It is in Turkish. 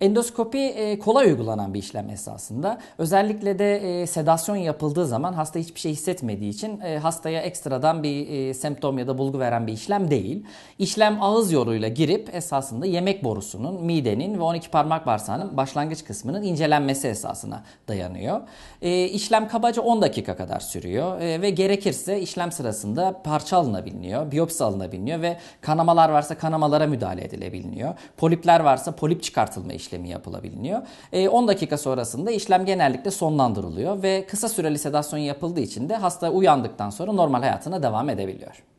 Endoskopi e, kolay uygulanan bir işlem esasında. Özellikle de e, sedasyon yapıldığı zaman hasta hiçbir şey hissetmediği için e, hastaya ekstradan bir e, semptom ya da bulgu veren bir işlem değil. İşlem ağız yoluyla girip esasında yemek borusunun, midenin ve 12 parmak bağırsağının başlangıç kısmının incelenmesi esasına dayanıyor. İşlem kabaca 10 dakika kadar sürüyor ve gerekirse işlem sırasında parça alınabiliyor, biyopsi alınabiliyor ve kanamalar varsa kanamalara müdahale edilebiliyor. Polipler varsa polip çıkartılma işlemi işlemi yapılabiliyor. E, ee, 10 dakika sonrasında işlem genellikle sonlandırılıyor ve kısa süreli sedasyon yapıldığı için de hasta uyandıktan sonra normal hayatına devam edebiliyor.